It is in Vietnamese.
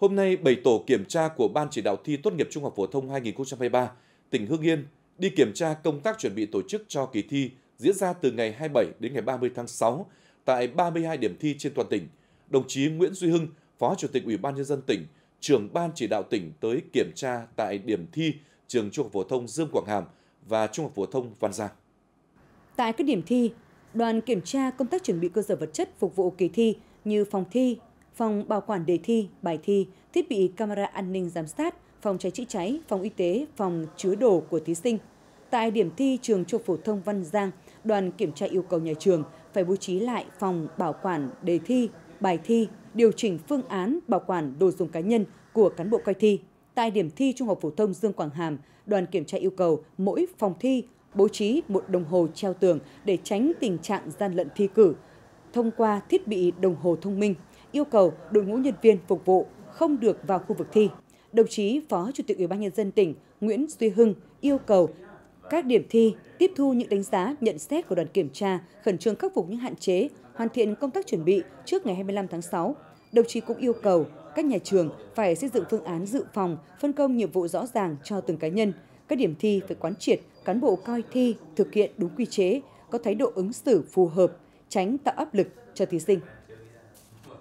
Hôm nay, 7 tổ kiểm tra của Ban chỉ đạo thi tốt nghiệp Trung học phổ thông 2023, tỉnh Hưng Yên đi kiểm tra công tác chuẩn bị tổ chức cho kỳ thi diễn ra từ ngày 27 đến ngày 30 tháng 6 tại 32 điểm thi trên toàn tỉnh. Đồng chí Nguyễn Duy Hưng, Phó Chủ tịch Ủy ban nhân dân tỉnh, trưởng ban chỉ đạo tỉnh tới kiểm tra tại điểm thi trường Trung học phổ thông Dương Quảng Hàm và Trung học phổ thông Văn Giang. Tại các điểm thi, đoàn kiểm tra công tác chuẩn bị cơ sở vật chất phục vụ kỳ thi như phòng thi, phòng bảo quản đề thi, bài thi, thiết bị camera an ninh giám sát, phòng cháy chữa cháy, phòng y tế, phòng chứa đồ của thí sinh. Tại điểm thi trường Trung phổ thông Văn Giang, đoàn kiểm tra yêu cầu nhà trường phải bố trí lại phòng bảo quản đề thi, bài thi, điều chỉnh phương án bảo quản đồ dùng cá nhân của cán bộ coi thi. Tại điểm thi Trung học phổ thông Dương Quảng Hàm, đoàn kiểm tra yêu cầu mỗi phòng thi bố trí một đồng hồ treo tường để tránh tình trạng gian lận thi cử thông qua thiết bị đồng hồ thông minh yêu cầu đội ngũ nhân viên phục vụ không được vào khu vực thi. Đồng chí Phó Chủ tịch Ủy ban nhân dân tỉnh Nguyễn Duy Hưng yêu cầu các điểm thi tiếp thu những đánh giá, nhận xét của đoàn kiểm tra, khẩn trương khắc phục những hạn chế, hoàn thiện công tác chuẩn bị trước ngày 25 tháng 6. Đồng chí cũng yêu cầu các nhà trường phải xây dựng phương án dự phòng, phân công nhiệm vụ rõ ràng cho từng cá nhân. Các điểm thi phải quán triệt cán bộ coi thi thực hiện đúng quy chế, có thái độ ứng xử phù hợp, tránh tạo áp lực cho thí sinh.